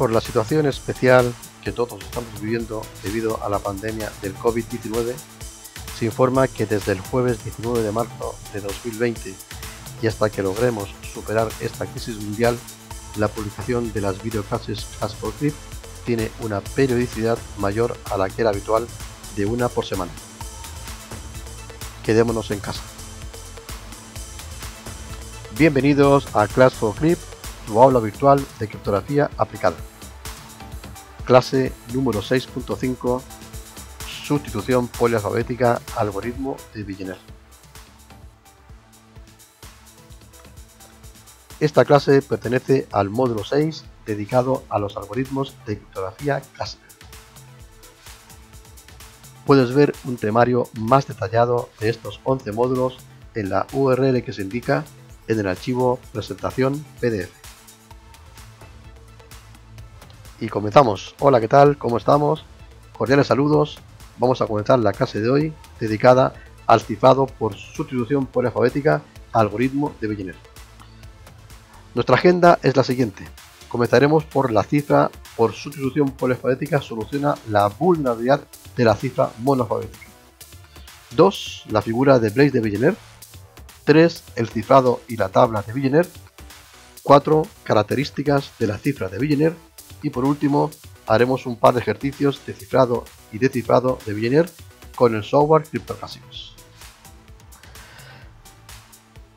por la situación especial que todos estamos viviendo debido a la pandemia del COVID-19, se informa que desde el jueves 19 de marzo de 2020 y hasta que logremos superar esta crisis mundial, la publicación de las videoclases Class for Clip tiene una periodicidad mayor a la que era habitual de una por semana. Quedémonos en casa. Bienvenidos a Class for Clip, tu aula virtual de criptografía aplicada clase número 6.5, sustitución polialfabética, algoritmo de Villeneuve. Esta clase pertenece al módulo 6 dedicado a los algoritmos de criptografía clásica. Puedes ver un temario más detallado de estos 11 módulos en la URL que se indica en el archivo presentación PDF y comenzamos. Hola, ¿qué tal? ¿Cómo estamos? Cordiales saludos. Vamos a comenzar la clase de hoy dedicada al cifrado por sustitución polifabética algoritmo de Villeneuve. Nuestra agenda es la siguiente. Comenzaremos por la cifra por sustitución polifabética soluciona la vulnerabilidad de la cifra monoalfabética. 2. La figura de Blaze de Villeneuve. 3. El cifrado y la tabla de Villeneuve. 4. Características de la cifra de Villeneuve y por último, haremos un par de ejercicios de cifrado y de cifrado de Biener con el software Classics.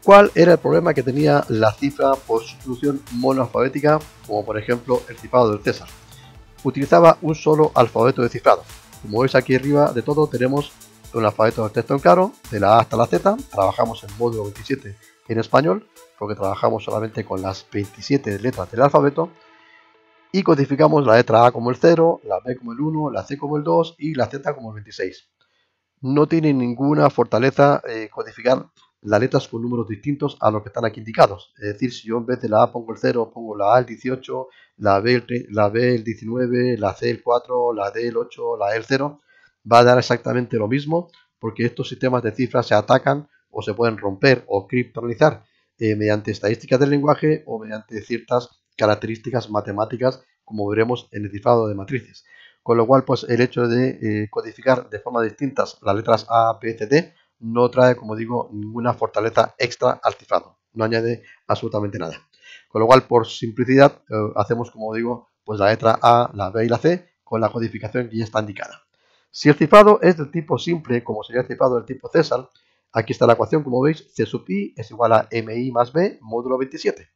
¿Cuál era el problema que tenía la cifra por sustitución monoalfabética, como por ejemplo el cifrado del César? Utilizaba un solo alfabeto de cifrado. Como veis aquí arriba de todo tenemos un alfabeto de texto en claro, de la A hasta la Z, trabajamos en módulo 27 en español, porque trabajamos solamente con las 27 letras del alfabeto, y codificamos la letra A como el 0, la B como el 1, la C como el 2 y la Z como el 26. No tiene ninguna fortaleza eh, codificar las letras con números distintos a los que están aquí indicados. Es decir, si yo en vez de la A pongo el 0, pongo la A el 18, la B el, la 19, la C el 4, la D el 8, la E el 0, va a dar exactamente lo mismo porque estos sistemas de cifras se atacan o se pueden romper o criptonizar eh, mediante estadísticas del lenguaje o mediante ciertas características matemáticas, como veremos en el cifrado de matrices. Con lo cual, pues el hecho de eh, codificar de forma distintas las letras A, B, C, D no trae, como digo, ninguna fortaleza extra al cifrado. No añade absolutamente nada. Con lo cual, por simplicidad, eh, hacemos, como digo, pues la letra A, la B y la C con la codificación que ya está indicada. Si el cifrado es del tipo simple, como sería el cifrado del tipo César, aquí está la ecuación, como veis, C sub i es igual a MI más B módulo 27.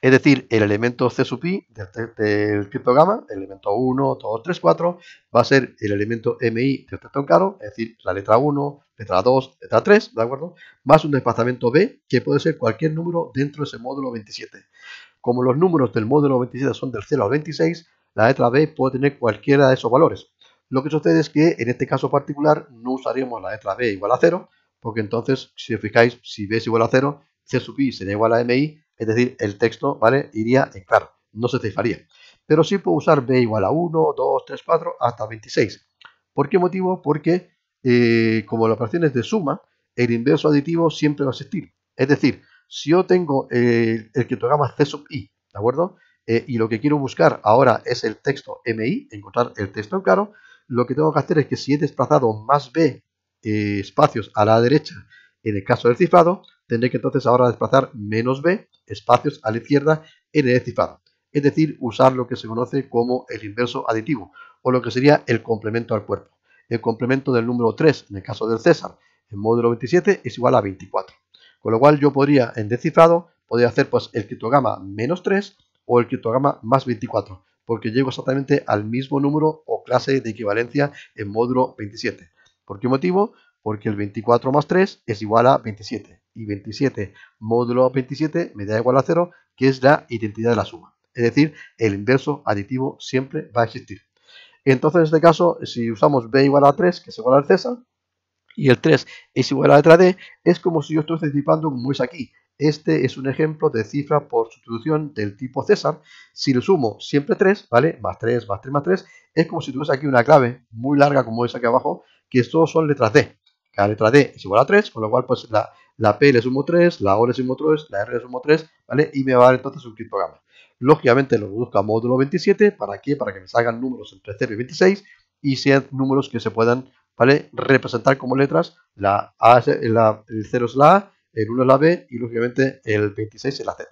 Es decir, el elemento C sub i del, este, del criptograma, elemento 1, 2, 3, 4, va a ser el elemento mi del este caro, es decir, la letra 1, letra 2, letra 3, ¿de acuerdo? Más un desplazamiento b, que puede ser cualquier número dentro de ese módulo 27. Como los números del módulo 27 son del 0 al 26, la letra b puede tener cualquiera de esos valores. Lo que sucede es que en este caso particular no usaríamos la letra b igual a 0, porque entonces, si os fijáis, si b es igual a 0, c sub i sería igual a mi, es decir, el texto, ¿vale? Iría en claro, no se cifraría. Pero sí puedo usar b igual a 1, 2, 3, 4, hasta 26. ¿Por qué motivo? Porque eh, como la operación es de suma, el inverso aditivo siempre va a existir. Es decir, si yo tengo eh, el criptograma C sub i, ¿de acuerdo? Eh, y lo que quiero buscar ahora es el texto MI, encontrar el texto en claro, lo que tengo que hacer es que si he desplazado más B espacios a la derecha en el caso del cifrado, tendré que entonces ahora desplazar menos b espacios a la izquierda en el decifrado es decir, usar lo que se conoce como el inverso aditivo, o lo que sería el complemento al cuerpo. El complemento del número 3, en el caso del César, en módulo 27 es igual a 24. Con lo cual yo podría, en descifrado, podría hacer pues el criptograma menos 3 o el criptograma más 24, porque llego exactamente al mismo número o clase de equivalencia en módulo 27. ¿Por qué motivo? porque el 24 más 3 es igual a 27, y 27 módulo 27 me da igual a 0, que es la identidad de la suma. Es decir, el inverso aditivo siempre va a existir. Entonces, en este caso, si usamos b igual a 3, que es igual al César, y el 3 es igual a la letra d, es como si yo estuviese anticipando como es aquí. Este es un ejemplo de cifra por sustitución del tipo César. Si lo sumo siempre 3, ¿vale? Más 3, más 3, más 3, es como si tuviese aquí una clave muy larga como es aquí abajo, que solo son letras D. Cada letra D es igual a 3, con lo cual pues la, la P le sumo 3, la O le sumo 3, la R le sumo 3, ¿vale? Y me va a dar entonces un criptograma. Lógicamente lo reduzco a módulo 27, ¿para qué? Para que me salgan números entre 0 y 26 y sean números que se puedan, ¿vale? Representar como letras, la, a, la el 0 es la A, el 1 es la B y lógicamente el 26 es la Z.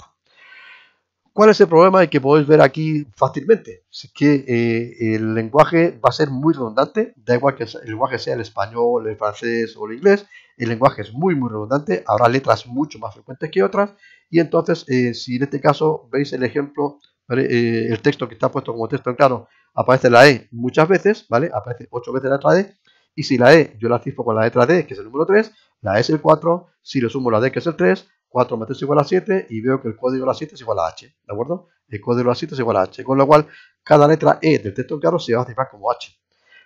¿Cuál es el problema y que podéis ver aquí fácilmente? Es que eh, el lenguaje va a ser muy redundante, da igual que el lenguaje sea el español, el francés o el inglés, el lenguaje es muy muy redundante, habrá letras mucho más frecuentes que otras y entonces eh, si en este caso veis el ejemplo, eh, el texto que está puesto como texto en claro, aparece la E muchas veces, ¿vale? Aparece 8 veces la letra D y si la E yo la cifro con la letra D, que es el número 3, la E es el 4, si le sumo la D, que es el 3, 4 más 3 es igual a 7 y veo que el código de la 7 es igual a H, ¿de acuerdo? El código de la 7 es igual a H, con lo cual cada letra E del texto en claro se va a cifrar como H.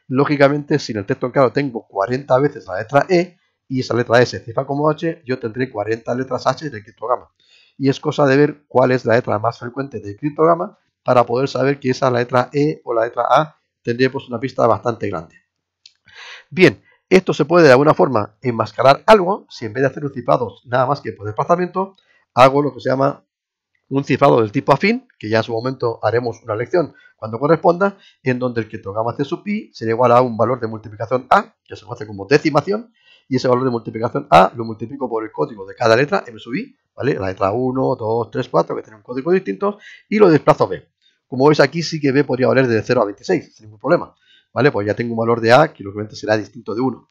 Lógicamente, si en el texto en claro tengo 40 veces la letra E y esa letra S e se cifra como H, yo tendré 40 letras H del criptograma. Y es cosa de ver cuál es la letra más frecuente del criptograma para poder saber que esa letra E o la letra A tendría pues una pista bastante grande. Bien, esto se puede de alguna forma enmascarar algo, si en vez de hacer un cifrado nada más que por desplazamiento, hago lo que se llama un cifrado del tipo afín, que ya en su momento haremos una lección cuando corresponda, en donde el que criptograma de sub i sería igual a un valor de multiplicación A, que se conoce como decimación, y ese valor de multiplicación A lo multiplico por el código de cada letra M sub i, ¿vale? La letra 1, 2, 3, 4, que tiene un código distinto, y lo desplazo B. Como veis aquí sí que B podría valer de 0 a 26, sin ningún problema. ¿vale? Pues ya tengo un valor de A que lógicamente será distinto de 1.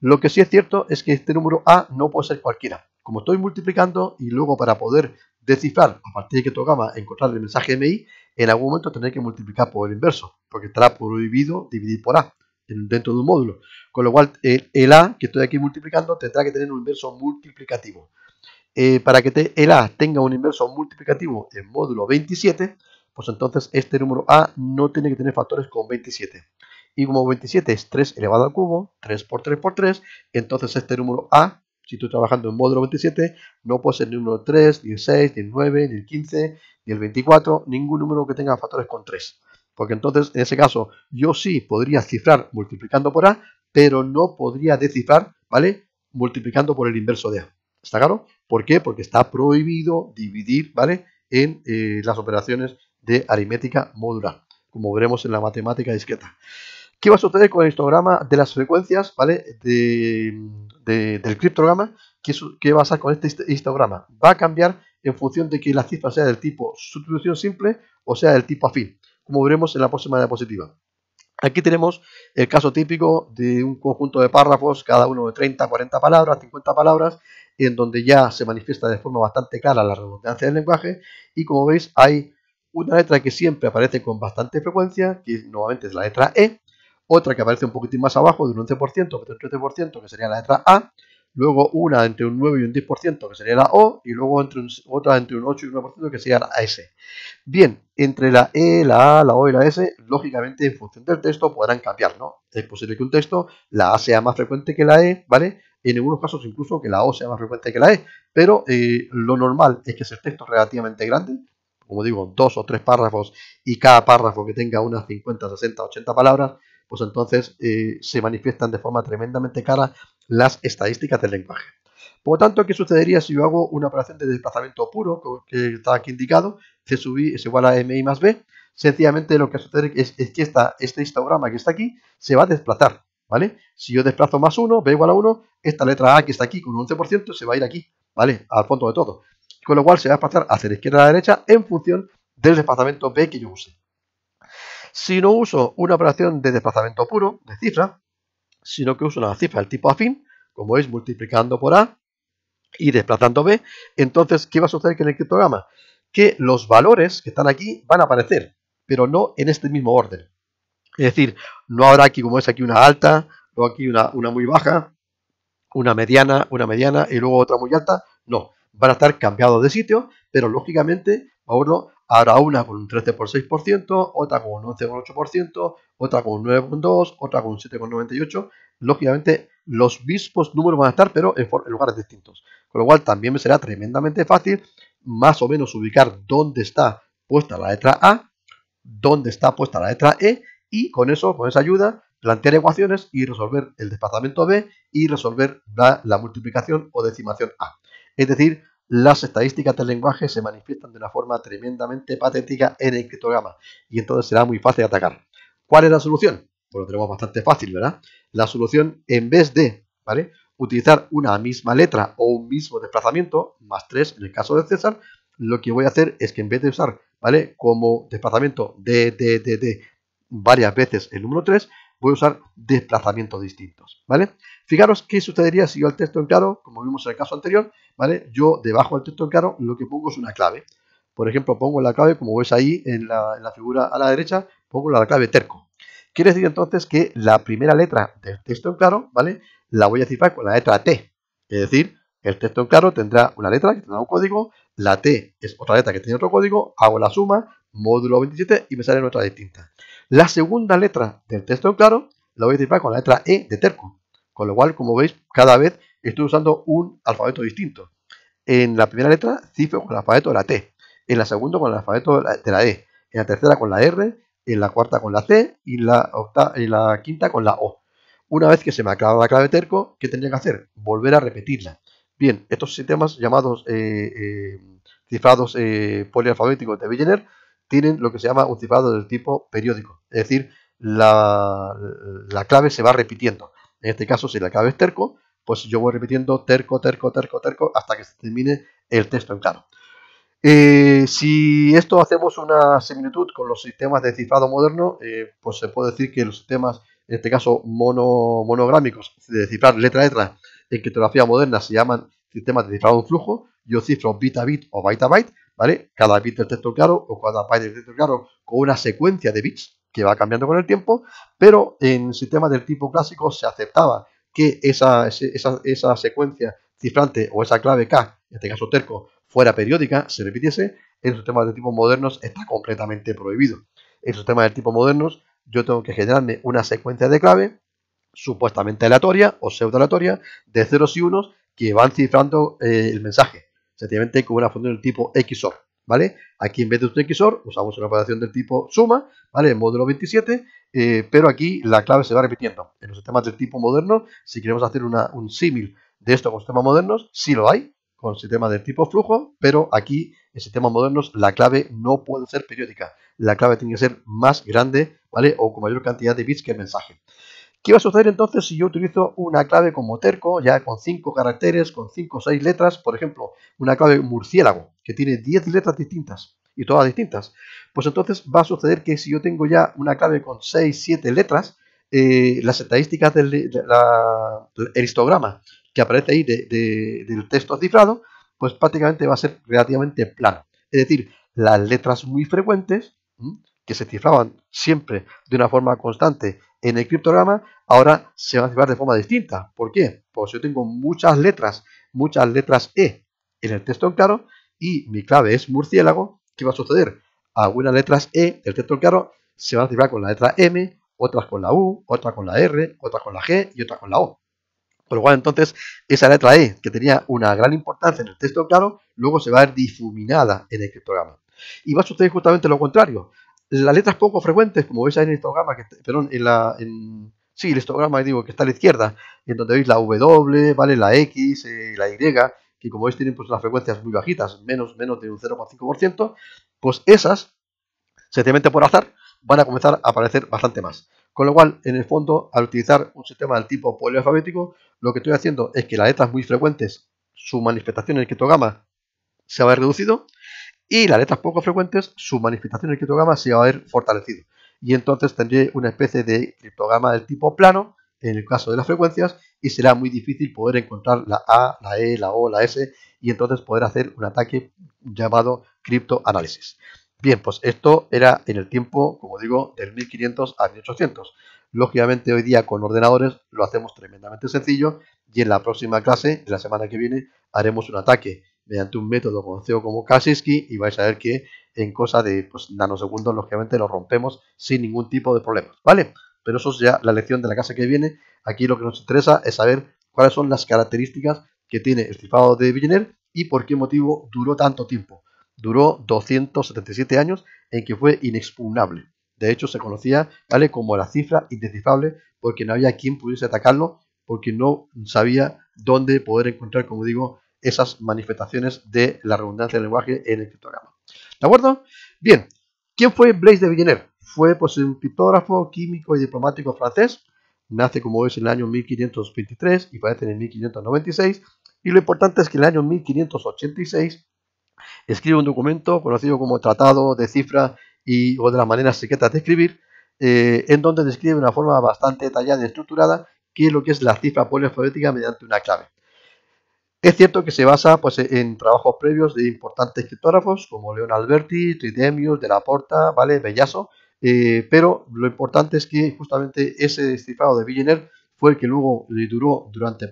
Lo que sí es cierto es que este número A no puede ser cualquiera. Como estoy multiplicando y luego para poder descifrar a partir de que tocaba encontrar el mensaje MI, en algún momento tendré que multiplicar por el inverso, porque estará prohibido dividir por A dentro de un módulo. Con lo cual, eh, el, A que estoy aquí multiplicando tendrá que tener un inverso multiplicativo. Eh, para que te, el A tenga un inverso multiplicativo en módulo 27, pues entonces este número A no tiene que tener factores con 27 y como 27 es 3 elevado al cubo, 3 por 3 por 3, entonces este número A, si tú trabajando en módulo 27, no puede ser el número 3, ni el 6, ni el 9, ni el 15, ni el 24, ningún número que tenga factores con 3. Porque entonces, en ese caso, yo sí podría cifrar multiplicando por A, pero no podría descifrar, ¿vale? Multiplicando por el inverso de A. ¿Está claro? ¿Por qué? Porque está prohibido dividir, ¿vale? En eh, las operaciones de aritmética modular, como veremos en la matemática discreta. ¿Qué va a suceder con el histograma de las frecuencias, ¿vale? del criptograma. ¿Qué, ¿Qué va a pasar con este histograma? Va a cambiar en función de que la cifra sea del tipo sustitución simple o sea del tipo afín, como veremos en la próxima diapositiva. Aquí tenemos el caso típico de un conjunto de párrafos, cada uno de 30, 40 palabras, 50 palabras, en donde ya se manifiesta de forma bastante clara la redundancia del lenguaje y como veis hay una letra que siempre aparece con bastante frecuencia, que nuevamente es la letra E, otra que aparece un poquitín más abajo de un 11%, que un 13%, que sería la letra A, luego una entre un 9 y un 10%, que sería la O, y luego otra entre un 8 y un 9%, que sería la S. Bien, entre la E, la A, la O y la S, lógicamente en función del texto podrán cambiar, ¿no? Es posible que un texto, la A sea más frecuente que la E, ¿vale? En algunos casos incluso que la O sea más frecuente que la E, pero eh, lo normal es que ese texto es relativamente grande, como digo, dos o tres párrafos y cada párrafo que tenga unas 50, 60, 80 palabras, pues entonces eh, se manifiestan de forma tremendamente cara las estadísticas del lenguaje. Por lo tanto, ¿qué sucedería si yo hago una operación de desplazamiento puro, que está aquí indicado, C sub i es igual a mi más b? Sencillamente lo que sucede es, es que este histograma que está aquí se va a desplazar, ¿vale? Si yo desplazo más 1, b igual a 1, esta letra a que está aquí con un 11% se va a ir aquí, ¿vale? Al fondo de todo. Con lo cual se va a desplazar hacia la izquierda a la derecha en función del desplazamiento b que yo use. Si no uso una operación de desplazamiento puro, de cifra, sino que uso una cifra del tipo afín, como es multiplicando por A y desplazando B, entonces, ¿qué va a suceder con el criptograma? Que los valores que están aquí van a aparecer, pero no en este mismo orden. Es decir, no habrá aquí, como es aquí, una alta, luego aquí una, una muy baja, una mediana, una mediana y luego otra muy alta. No, van a estar cambiados de sitio, pero lógicamente, ahora Ahora una con un por 6%, otra con un 11,8%, otra con un 9,2%, otra con un 7,98%. Lógicamente, los mismos números van a estar, pero en, lugares distintos. Con lo cual, también me será tremendamente fácil más o menos ubicar dónde está puesta la letra A, dónde está puesta la letra E, y con eso, con esa ayuda, plantear ecuaciones y resolver el desplazamiento B y resolver la multiplicación o decimación A. Es decir, las estadísticas del lenguaje se manifiestan de una forma tremendamente patética en el criptograma y entonces será muy fácil atacar. ¿Cuál es la solución? Pues lo tenemos bastante fácil, ¿verdad? La solución en vez de, Utilizar una misma letra o un mismo desplazamiento, más 3 en el caso de César, lo que voy a hacer es que en vez de usar, ¿vale? Como desplazamiento de, de, de, de varias veces el número 3, voy a usar desplazamientos distintos, ¿vale? Fijaros qué sucedería si yo al texto en claro, como vimos en el caso anterior, ¿vale? Yo debajo del texto en claro lo que pongo es una clave. Por ejemplo, pongo la clave, como ves ahí en la, figura a la derecha, pongo la clave terco. Quiere decir entonces que la primera letra del texto en claro, ¿vale? La voy a cifrar con la letra T. Es decir, el texto en claro tendrá una letra que tendrá un código, la T es otra letra que tiene otro código, hago la suma, módulo 27 y me sale otra distinta. La segunda letra del texto claro la voy a cifrar con la letra E de terco. Con lo cual, como veis, cada vez estoy usando un alfabeto distinto. En la primera letra cifro con el alfabeto de la T. En la segunda con el alfabeto de la E. En la tercera con la R. En la cuarta con la C. Y la, la quinta con la O. Una vez que se me acaba la clave terco, ¿qué tendría que hacer? Volver a repetirla. Bien, estos sistemas llamados eh, eh, cifrados eh, polialfabéticos de Villeneuve tienen lo que se llama un cifrado del tipo periódico. Es decir, la, la clave se va repitiendo. En este caso, si la clave es terco, pues yo voy repitiendo terco, terco, terco, terco, hasta que se termine el texto en claro. Eh, si esto hacemos una similitud con los sistemas de cifrado moderno, eh, pues se puede decir que los sistemas, en este caso mono, monográmicos, de cifrar letra a letra en criptografía moderna, se llaman sistemas de cifrado de flujo. Yo cifro bit a bit o byte a byte, ¿vale? Cada bit del texto claro o cada byte del texto claro con una secuencia de bits que va cambiando con el tiempo, pero en sistemas del tipo clásico se aceptaba que esa, esa, secuencia cifrante o esa clave K, en este caso terco, fuera periódica, se repitiese, en sistemas de tipo modernos está completamente prohibido. En sistemas de tipo modernos yo tengo que generarme una secuencia de clave supuestamente aleatoria o pseudo aleatoria de ceros y unos que van cifrando eh, el mensaje sencillamente con una función del tipo XOR, ¿vale? Aquí en vez de un XOR usamos una operación del tipo suma, ¿vale? En módulo 27, eh, pero aquí la clave se va repitiendo. En los sistemas del tipo moderno, si queremos hacer un símil de esto con sistemas modernos, sí lo hay, con sistemas del tipo flujo, pero aquí en sistemas modernos la clave no puede ser periódica. La clave tiene que ser más grande, ¿vale? O con mayor cantidad de bits que el mensaje. ¿Qué va a suceder entonces si yo utilizo una clave como terco, ya con 5 caracteres, con 5 o 6 letras? Por ejemplo, una clave murciélago, que tiene 10 letras distintas y todas distintas. Pues entonces va a suceder que si yo tengo ya una clave con 6, 7 letras, eh, las estadísticas del histograma que aparece ahí del texto cifrado, pues prácticamente va a ser relativamente plano. Es decir, las letras muy frecuentes, que se cifraban siempre de una forma constante en el criptograma, ahora se va a activar de forma distinta. ¿Por qué? Pues yo tengo muchas letras, muchas letras E en el texto claro y mi clave es murciélago. ¿Qué va a suceder? Algunas letras E del texto claro se van a activar con la letra M, otras con la U, otras con la R, otras con la G y otras con la O. Por lo cual entonces esa letra E, que tenía una gran importancia en el texto claro, luego se va a ver difuminada en el criptograma. Y va a suceder justamente lo contrario. Las letras poco frecuentes, como veis ahí en el histograma, que, perdón, en la, en, sí, el histograma digo, que está a la izquierda, en donde veis la W, ¿vale? la X, eh, la Y, que como veis tienen pues, las frecuencias muy bajitas, menos, menos de un 0,5%, pues esas, sencillamente por azar, van a comenzar a aparecer bastante más. Con lo cual, en el fondo, al utilizar un sistema del tipo polialfabético, lo que estoy haciendo es que las letras muy frecuentes, su manifestación en el histograma se va a haber reducido, y las letras poco frecuentes, su manifestación en el criptograma se va a ver fortalecido. Y entonces tendré una especie de criptograma del tipo plano, en el caso de las frecuencias, y será muy difícil poder encontrar la A, la E, la O, la S, y entonces poder hacer un ataque llamado criptoanálisis. Bien, pues esto era en el tiempo, como digo, del 1500 a 1800. Lógicamente hoy día con ordenadores lo hacemos tremendamente sencillo y en la próxima clase, de la semana que viene, haremos un ataque mediante un método conocido como Kaczynski. y vais a ver que en cosa de pues, nanosegundos, lógicamente, lo rompemos sin ningún tipo de problemas, ¿vale? Pero eso es ya la lección de la casa que viene. Aquí lo que nos interesa es saber cuáles son las características que tiene el cifrado de Villeneuve y por qué motivo duró tanto tiempo. Duró 277 años en que fue inexpugnable. De hecho, se conocía ¿vale? como la cifra indecifrable porque no había quien pudiese atacarlo porque no sabía dónde poder encontrar, como digo, esas manifestaciones de la redundancia del lenguaje en el criptograma. ¿De acuerdo? Bien, ¿quién fue Blaise de Villeneuve? Fue pues, un criptógrafo, químico y diplomático francés. Nace, como ves, en el año 1523 y parece en el 1596. Y lo importante es que en el año 1586 escribe un documento conocido como Tratado de Cifra y, o de las maneras secretas de escribir, eh, en donde describe de una forma bastante detallada y estructurada qué es lo que es la cifra polialfabética mediante una clave. Es cierto que se basa pues, en trabajos previos de importantes criptógrafos como Leon Alberti, Tridemius, De La Porta, ¿vale? Bellaso, eh, pero lo importante es que justamente ese descifrado de Villeneuve fue el que luego duró durante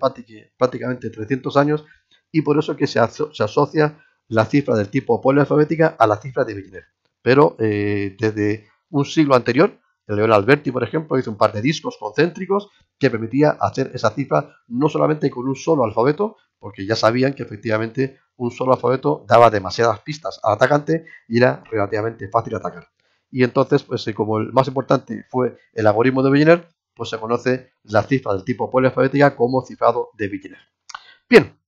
prácticamente 300 años y por eso que se, asocia la cifra del tipo polialfabética a la cifra de Villeneuve, Pero eh, desde un siglo anterior el León Alberti, por ejemplo, hizo un par de discos concéntricos que permitía hacer esa cifra no solamente con un solo alfabeto, porque ya sabían que efectivamente un solo alfabeto daba demasiadas pistas al atacante y era relativamente fácil atacar. Y entonces, pues eh, como el más importante fue el algoritmo de Wigner, pues se conoce la cifra del tipo polialfabética como cifrado de Wigner. Bien,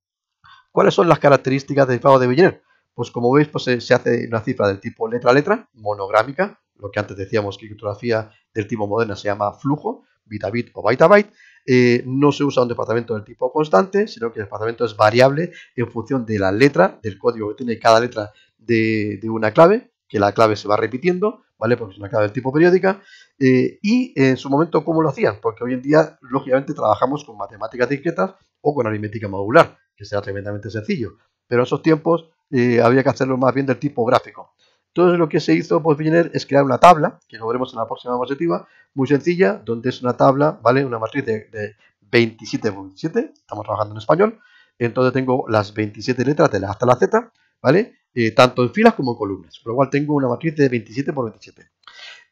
¿cuáles son las características del cifrado de Wigner? Pues como veis, pues eh, se, hace una cifra del tipo letra-letra, a monográmica, lo que antes decíamos que criptografía del tipo moderna se llama flujo, bit a bit o byte a eh, byte, no se usa un departamento del tipo constante, sino que el departamento es variable en función de la letra, del código que tiene cada letra de, una clave, que la clave se va repitiendo, ¿vale? Porque es una clave del tipo periódica. Eh, y en su momento, ¿cómo lo hacían? Porque hoy en día, lógicamente, trabajamos con matemáticas discretas o con aritmética modular, que será tremendamente sencillo. Pero en esos tiempos eh, había que hacerlo más bien del tipo gráfico. Entonces lo que se hizo por pues, Villeneuve es crear una tabla, que lo veremos en la próxima positiva, muy sencilla, donde es una tabla, ¿vale? Una matriz de, 27 por 27, estamos trabajando en español, entonces tengo las 27 letras de la hasta la Z, ¿vale? Eh, tanto en filas como en columnas, por lo cual tengo una matriz de 27 por 27.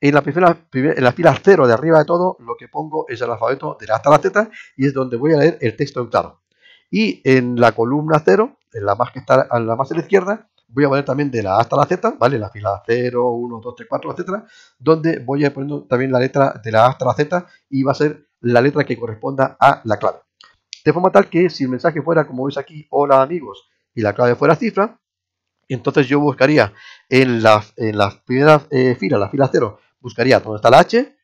En la, fila, en 0 de arriba de todo, lo que pongo es el alfabeto de la hasta la Z y es donde voy a leer el texto octavo. Y en la columna 0, en la más que está en la más a la izquierda, voy a poner también de la A hasta la Z, ¿vale? La fila 0, 1, 2, 3, 4, etcétera, donde voy a ir poniendo también la letra de la A hasta la Z y va a ser la letra que corresponda a la clave. De forma tal que si el mensaje fuera, como veis aquí, hola amigos, y la clave fuera cifra, entonces yo buscaría en la, en la primera eh, fila, la fila 0, buscaría dónde está la H,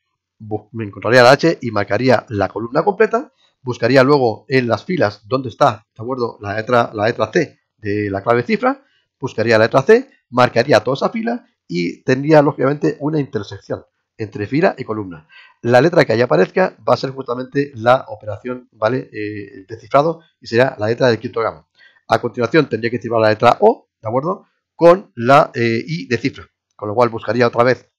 me encontraría la H y marcaría la columna completa, buscaría luego en las filas dónde está, ¿de acuerdo? La letra, la letra C de la clave cifra buscaría la letra C, marcaría toda esa fila y tendría lógicamente una intersección entre fila y columna. La letra que ahí aparezca va a ser justamente la operación ¿vale? Eh, de cifrado y será la letra del criptograma. A continuación tendría que cifrar la letra O, ¿de acuerdo? Con la eh, I de cifra, con lo cual buscaría otra vez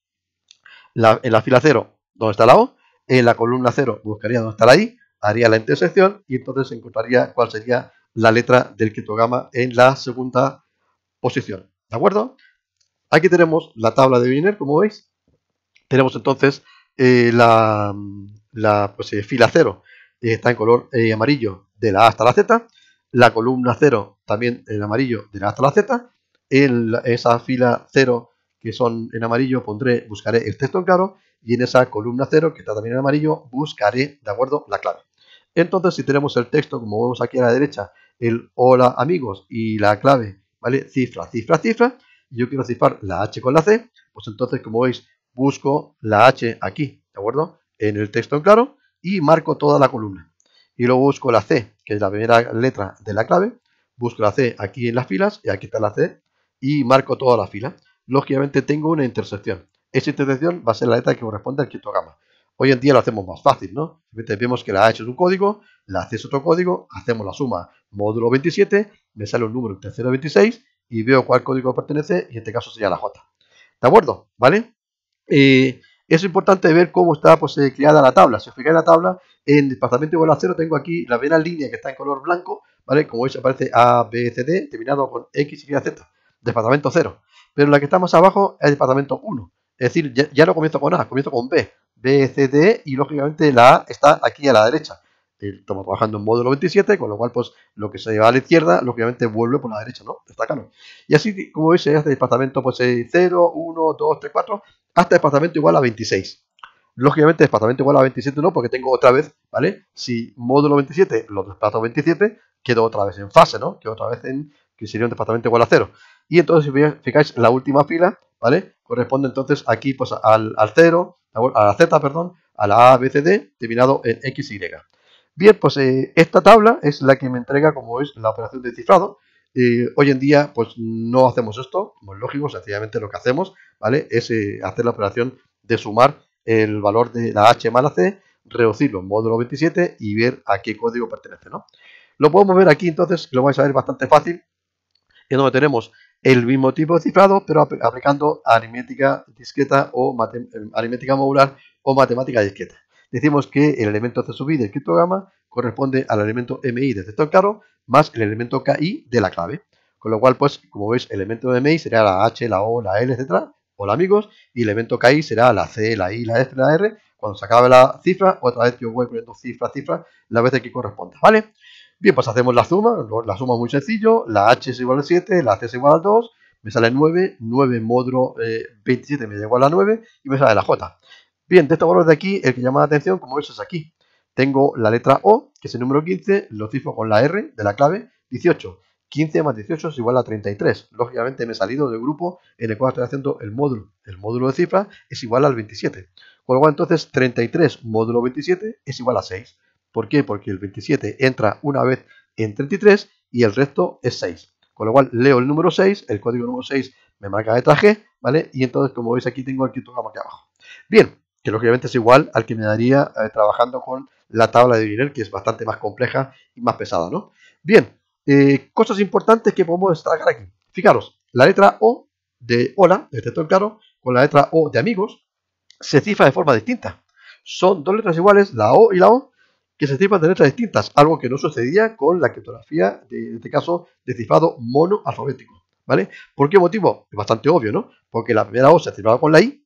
en la fila 0 donde está la O, en la columna 0 buscaría donde está la I, haría la intersección y entonces encontraría cuál sería la letra del criptograma en la segunda posición. ¿De acuerdo? Aquí tenemos la tabla de Wiener, como veis. Tenemos entonces eh, la, la pues, eh, fila 0, está en color eh, amarillo de la A hasta la Z. La columna 0, también en amarillo de la A hasta la Z. En esa fila 0, que son en amarillo, pondré, buscaré el texto en claro. Y en esa columna 0, que está también en amarillo, buscaré, de acuerdo, la clave. Entonces, si tenemos el texto, como vemos aquí a la derecha, el hola amigos y la clave ¿vale? Cifra, cifra, cifra. Yo quiero cifrar la H con la C, pues entonces, como veis, busco la H aquí, ¿de acuerdo? En el texto en claro y marco toda la columna. Y luego busco la C, que es la primera letra de la clave. Busco la C aquí en las filas, y aquí está la C, y marco toda la fila. Lógicamente tengo una intersección. Esa intersección va a ser la letra que corresponde al criptograma. Hoy en día lo hacemos más fácil, ¿no? Vemos que la H es un código, la C es otro código, hacemos la suma módulo 27 me sale un número entre y y veo cuál código pertenece y en este caso sería la J. ¿De acuerdo? ¿Vale? Eh, es importante ver cómo está pues, eh, creada la tabla. Si os fijáis en la tabla, en departamento igual a 0 tengo aquí la primera línea que está en color blanco, ¿vale? Como veis aparece A, B, C, D, terminado con X, Y, Z, departamento 0. Pero la que está más abajo es departamento 1. Es decir, ya, ya no comienzo con A, comienzo con B, B, C, D y lógicamente la A está aquí a la derecha. Estamos trabajando en módulo 27, con lo cual, pues, lo que se lleva a la izquierda, lógicamente vuelve por la derecha, ¿no? Está claro. Y así, como veis, este departamento, pues, es 0, 1, 2, 3, 4, hasta departamento igual a 26. Lógicamente, departamento igual a 27 no, porque tengo otra vez, ¿vale? Si módulo 27 lo desplazo a 27, quedo otra vez en fase, ¿no? Quedo otra vez en, que sería un departamento igual a 0. Y entonces, si fijáis, la última fila, ¿vale? Corresponde entonces aquí, pues, al, al 0, a la Z, perdón, a la ABCD, terminado en X, Y. Bien, pues eh, esta tabla es la que me entrega, como es, la operación de cifrado. Eh, hoy en día, pues no hacemos esto, como es lógico, sencillamente lo que hacemos, ¿vale? Es eh, hacer la operación de sumar el valor de la H más la C, reducirlo en módulo 27 y ver a qué código pertenece, ¿no? Lo podemos ver aquí, entonces, lo vais a ver bastante fácil, en donde tenemos el mismo tipo de cifrado, pero aplicando aritmética discreta o aritmética modular o matemática discreta decimos que el elemento C i del criptograma corresponde al elemento MI del sector claro más el elemento KI de la clave. Con lo cual, pues, como veis, el elemento MI será la H, la O, la L, etcétera, hola amigos, y el elemento KI será la C, la I, la F, la R, cuando se acabe la cifra, otra vez yo voy poniendo cifra, cifra, la vez que corresponda, ¿vale? Bien, pues hacemos la suma, la suma es muy sencillo, la H es igual a 7, la C es igual a 2, me sale 9, 9 módulo 27 me da igual a 9 y me sale la J. Bien, de estos valores de aquí, el que llama la atención, como veis, es aquí. Tengo la letra O, que es el número 15, lo cifro con la R de la clave 18. 15 más 18 es igual a 33. Lógicamente me he salido del grupo en el cual estoy haciendo el módulo. El módulo de cifra es igual al 27. Con lo cual entonces 33 módulo 27 es igual a 6. ¿Por qué? Porque el 27 entra una vez en 33 y el resto es 6. Con lo cual leo el número 6, el código número 6 me marca letra G, ¿vale? Y entonces como veis aquí tengo el criptograma aquí abajo. Bien, que lógicamente es igual al que me daría eh, trabajando con la tabla de Wiener, que es bastante más compleja y más pesada, ¿no? Bien, eh, cosas importantes que podemos destacar aquí. Fijaros, la letra O de hola, de todo este claro, con la letra O de amigos, se cifra de forma distinta. Son dos letras iguales, la O y la O, que se cifran de letras distintas, algo que no sucedía con la criptografía, de, en este caso, de cifrado monoalfabético. ¿Vale? ¿Por qué motivo? Es bastante obvio, ¿no? Porque la primera O se cifraba con la I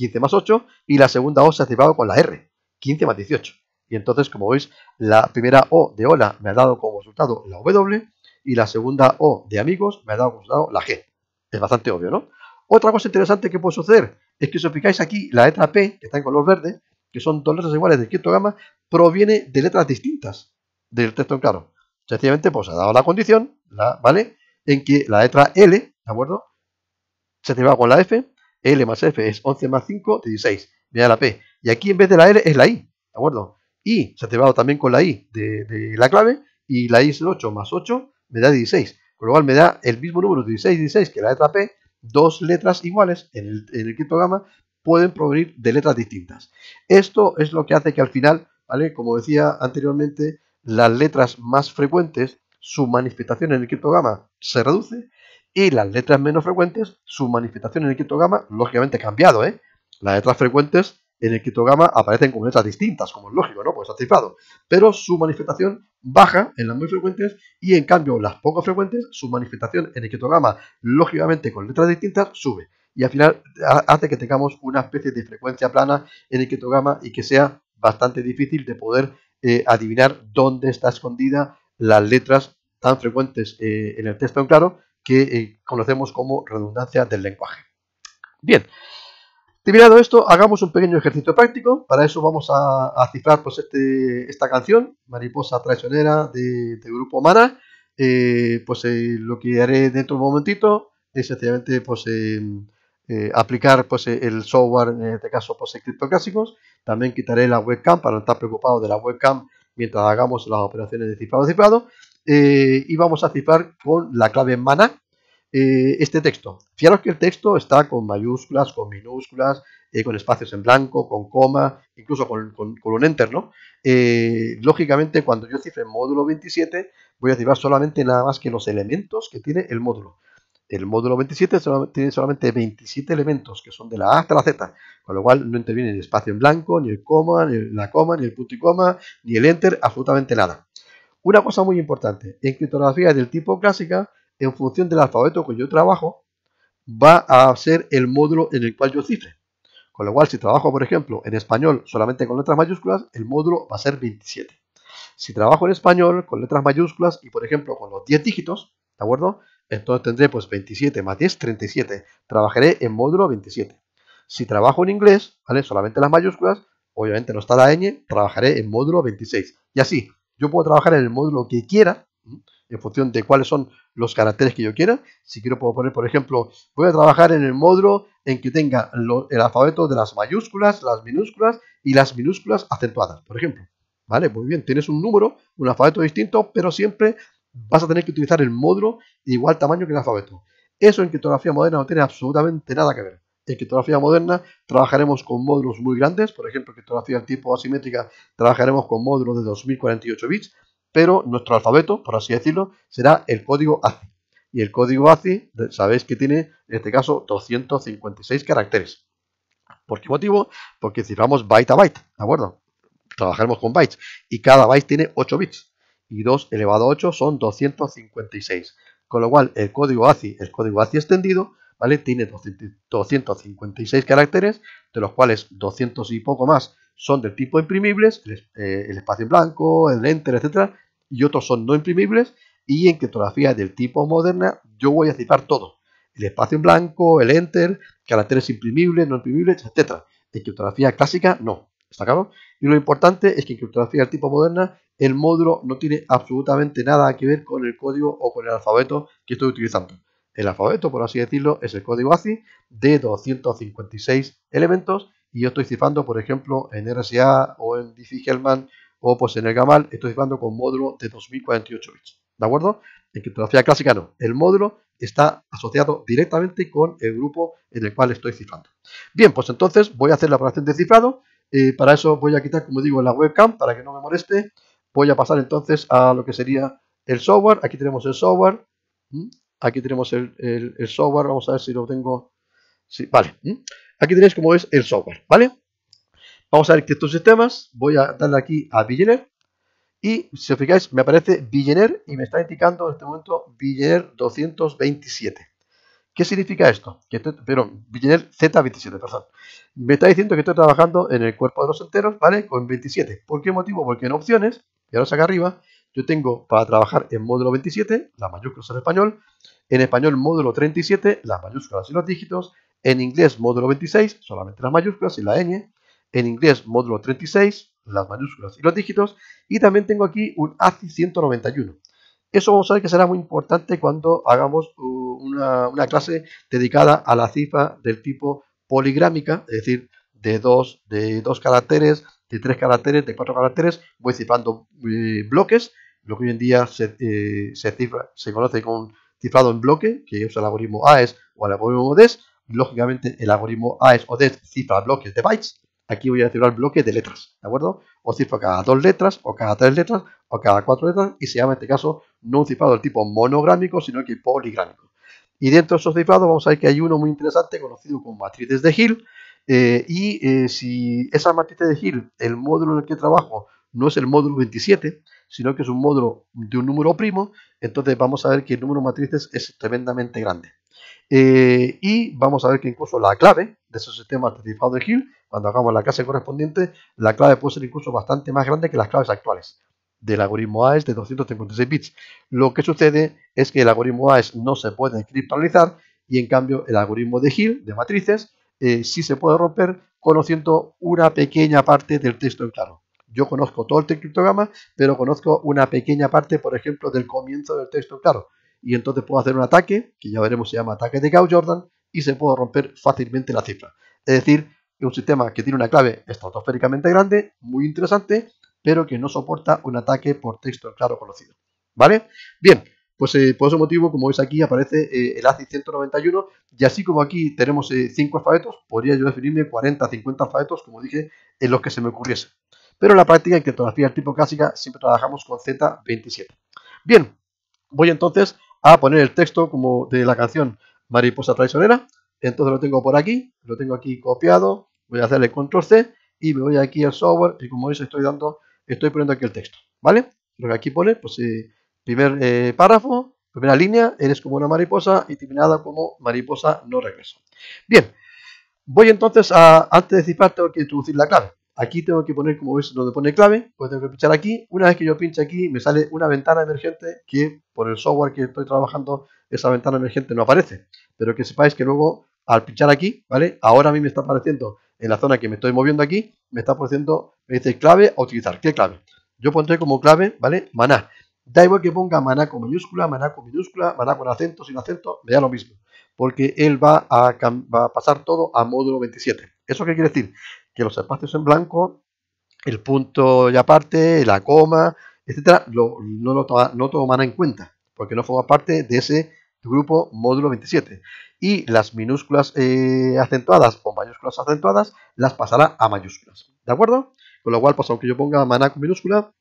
15 más 8, y la segunda O se ha activado con la R, 15 más 18. Y entonces, como veis, la primera O de hola me ha dado como resultado la W, y la segunda O de amigos me ha dado como resultado la G. Es bastante obvio, ¿no? Otra cosa interesante que puede suceder es que si os fijáis aquí, la letra P, que está en color verde, que son dos letras iguales del quinto gama, proviene de letras distintas del texto en claro. Sencillamente, pues ha dado la condición, ¿vale? En que la letra L, ¿de acuerdo? Se activado con la F L más F es 11 más 5, 16. me da la P. Y aquí en vez de la L es la I, ¿de acuerdo? Y se va también con la I de, la clave, y la I es el 8 más 8, me da 16. Con lo cual me da el mismo número 16, 16 que la letra P, dos letras iguales en el, en el criptograma pueden provenir de letras distintas. Esto es lo que hace que al final, ¿vale? Como decía anteriormente, las letras más frecuentes, su manifestación en el criptograma se reduce y las letras menos frecuentes, su manifestación en el criptograma, lógicamente ha cambiado, ¿eh? Las letras frecuentes en el criptograma aparecen como letras distintas, como es lógico, ¿no? Pues está cifrado. Pero su manifestación baja en las muy frecuentes y en cambio las poco frecuentes, su manifestación en el criptograma, lógicamente con letras distintas, sube. Y al final hace que tengamos una especie de frecuencia plana en el criptograma y que sea bastante difícil de poder eh, adivinar dónde está escondida las letras tan frecuentes eh, en el texto en claro que eh, conocemos como redundancia del lenguaje. Bien, terminado esto, hagamos un pequeño ejercicio práctico. Para eso vamos a, cifrar pues, este, esta canción, Mariposa Traicionera, de, Grupo Mana. Eh, pues eh, lo que haré dentro de un momentito es sencillamente pues, aplicar pues, el software, en este caso pues, clásicos También quitaré la webcam para no estar preocupado de la webcam mientras hagamos las operaciones de cifrado-cifrado. Eh, y vamos a cifrar con la clave en mana eh, este texto. Fijaros que el texto está con mayúsculas, con minúsculas, eh, con espacios en blanco, con coma, incluso con, un enter, lógicamente, cuando yo cifre módulo 27, voy a cifrar solamente nada más que los elementos que tiene el módulo. El módulo 27 tiene solamente 27 elementos, que son de la A hasta la Z, con lo cual no interviene el espacio en blanco, ni el coma, ni la coma, ni el punto y coma, ni el enter, absolutamente nada. Una cosa muy importante, en criptografía del tipo clásica, en función del alfabeto que yo trabajo, va a ser el módulo en el cual yo cifre. Con lo cual, si trabajo, por ejemplo, en español solamente con letras mayúsculas, el módulo va a ser 27. Si trabajo en español con letras mayúsculas y, por ejemplo, con los 10 dígitos, ¿de acuerdo? Entonces tendré pues 27 más 10, 37. Trabajaré en módulo 27. Si trabajo en inglés, ¿vale? Solamente las mayúsculas, obviamente no está la ñ, trabajaré en módulo 26. Y así, yo puedo trabajar en el módulo que quiera, en función de cuáles son los caracteres que yo quiera. Si quiero puedo poner, por ejemplo, voy a trabajar en el módulo en que tenga el alfabeto de las mayúsculas, las minúsculas y las minúsculas acentuadas, por ejemplo. Vale, muy bien, tienes un número, un alfabeto distinto, pero siempre vas a tener que utilizar el módulo de igual tamaño que el alfabeto. Eso en criptografía moderna no tiene absolutamente nada que ver. En criptografía moderna trabajaremos con módulos muy grandes, por ejemplo, criptografía de tipo asimétrica trabajaremos con módulos de 2048 bits, pero nuestro alfabeto, por así decirlo, será el código ACI. Y el código ACI, sabéis que tiene, en este caso, 256 caracteres. ¿Por qué motivo? Porque vamos byte a byte, ¿de acuerdo? Trabajaremos con bytes y cada byte tiene 8 bits y 2 elevado a 8 son 256. Con lo cual, el código ACI, el código ACI extendido, tiene 256 caracteres, de los cuales 200 y poco más son del tipo imprimibles, eh, el, espacio en blanco, el enter, etcétera, y otros son no imprimibles, y en criptografía del tipo moderna yo voy a citar todo. El espacio en blanco, el enter, caracteres imprimibles, no imprimibles, etcétera. En criptografía clásica no, ¿está claro? Y lo importante es que en criptografía del tipo moderna el módulo no tiene absolutamente nada que ver con el código o con el alfabeto que estoy utilizando. El alfabeto, por así decirlo, es el código ACI de 256 elementos y yo estoy cifrando, por ejemplo, en RSA o en Diffie-Hellman o pues en el GAMAL, estoy cifrando con módulo de 2048 bits. ¿De acuerdo? En criptografía clásica no. El módulo está asociado directamente con el grupo en el cual estoy cifrando. Bien, pues entonces voy a hacer la operación de cifrado. Eh, para eso voy a quitar, como digo, la webcam para que no me moleste. Voy a pasar entonces a lo que sería el software. Aquí tenemos el software. ¿Mm? Aquí tenemos el, software. Vamos a ver si lo tengo. si vale. Aquí tenéis como es el software, ¿vale? Vamos a ver que estos sistemas. Voy a darle aquí a Billionaire. Y si os fijáis, me aparece Billionaire y me está indicando en este momento Billionaire 227. ¿Qué significa esto? Que estoy, perdón, Z27, perdón. Me está diciendo que estoy trabajando en el cuerpo de los enteros, ¿vale? Con 27. ¿Por qué motivo? Porque en opciones, y ahora saca arriba, yo tengo para trabajar en módulo 27 las mayúsculas en español, en español módulo 37 las mayúsculas y los dígitos, en inglés módulo 26 solamente las mayúsculas y la ñ, en inglés módulo 36 las mayúsculas y los dígitos, y también tengo aquí un ACI 191. Eso vamos a ver que será muy importante cuando hagamos uh, una, una clase dedicada a la cifra del tipo poligrámica, es decir, de dos, de dos caracteres, de tres caracteres, de cuatro caracteres, voy cifrando eh, bloques, lo que hoy en día se, eh, cifra, se conoce como cifrado en bloque, que usa el algoritmo AES o el algoritmo DES, lógicamente el algoritmo AES o DES cifra bloques de bytes, aquí voy a cifrar bloques de letras, ¿de acuerdo? O cifro cada dos letras, o cada tres letras, o cada cuatro letras, y se llama en este caso no un cifrado del tipo monográmico, sino que poligrámico. Y dentro de esos cifrados vamos a ver que hay uno muy interesante conocido como matrices de Hill, eh, y eh, si esa matriz de Hill, el módulo en el que trabajo, no es el módulo 27, sino que es un módulo de un número primo, entonces vamos a ver que el número de matrices es tremendamente grande. Eh, y vamos a ver que incluso la clave de ese sistema de Hill, cuando hagamos la clase correspondiente, la clave puede ser incluso bastante más grande que las claves actuales del algoritmo AES de 256 bits. Lo que sucede es que el algoritmo AES no se puede criptalizar y en cambio el algoritmo de Hill de matrices eh, si se puede romper conociendo una pequeña parte del texto claro. Yo conozco todo el criptograma, pero conozco una pequeña parte, por ejemplo, del comienzo del texto claro. Y entonces puedo hacer un ataque, que ya veremos se llama ataque de Gauss-Jordan, y se puede romper fácilmente la cifra. Es decir, es un sistema que tiene una clave estratosféricamente grande, muy interesante, pero que no soporta un ataque por texto claro conocido. ¿Vale? Bien, pues por ese motivo, como veis aquí, aparece eh, el ACI 191 y así como aquí tenemos 5 eh, alfabetos, podría yo definirme 40, 50 alfabetos, como dije, en los que se me ocurriese. Pero en la práctica, en criptografía tipo clásica, siempre trabajamos con Z27. Bien, voy entonces a poner el texto como de la canción Mariposa Traicionera. Entonces lo tengo por aquí, lo tengo aquí copiado, voy a hacerle control C y me voy aquí al software y como veis estoy dando, estoy poniendo aquí el texto, ¿vale? Lo que aquí pone, pues eh, Primer eh, párrafo, primera línea, eres como una mariposa y terminada como mariposa no regreso. Bien, voy entonces a, antes de cifrar tengo que introducir la clave. Aquí tengo que poner, como veis, donde pone clave, pues tengo que pinchar aquí. Una vez que yo pinche aquí, me sale una ventana emergente que por el software que estoy trabajando, esa ventana emergente no aparece. Pero que sepáis que luego, al pinchar aquí, ¿vale? Ahora a mí me está apareciendo en la zona que me estoy moviendo aquí, me está apareciendo, me dice clave a utilizar. ¿Qué clave? Yo pondré como clave, ¿vale? Maná. Da igual que ponga maná con mayúscula, maná con minúscula, maná con acento, sin acento, me da lo mismo. Porque él va a, pasar todo a módulo 27. ¿Eso qué quiere decir? Que los espacios en blanco, el punto y aparte, la coma, etcétera, no lo toman en cuenta, porque no forma parte de ese grupo módulo 27. Y las minúsculas eh, acentuadas o mayúsculas acentuadas las pasará a mayúsculas. ¿De acuerdo? Con lo cual, pues aunque yo ponga maná con minúscula,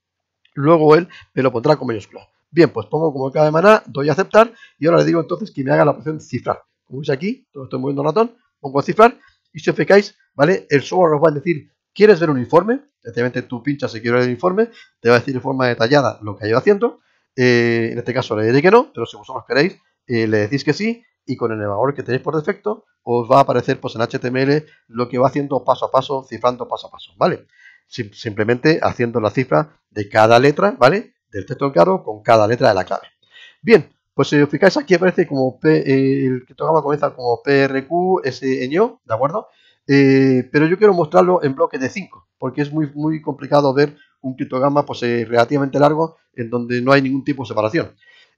luego él me lo pondrá con mayúsculas. Bien, pues pongo como cada maná, doy a aceptar y ahora le digo entonces que me haga la opción cifrar. Como veis aquí, todo estoy moviendo el ratón, pongo a cifrar y si os fijáis, ¿vale? El software os va a decir, ¿quieres ver un informe? simplemente tú pinchas si quieres ver el informe, te va a decir de forma detallada lo que ha ido haciendo. Eh, en este caso le diré que no, pero si vosotros queréis, eh, le decís que sí y con el navegador que tenéis por defecto os va a aparecer pues, en HTML lo que va haciendo paso a paso, cifrando paso a paso, ¿vale? simplemente haciendo la cifra de cada letra, ¿vale? Del texto del con cada letra de la clave. Bien, pues si os fijáis aquí aparece como P, eh, el criptograma comienza como PRQ, SNO, ¿de acuerdo? Eh, pero yo quiero mostrarlo en bloques de 5, porque es muy, muy complicado ver un criptograma pues, eh, relativamente largo en donde no hay ningún tipo de separación.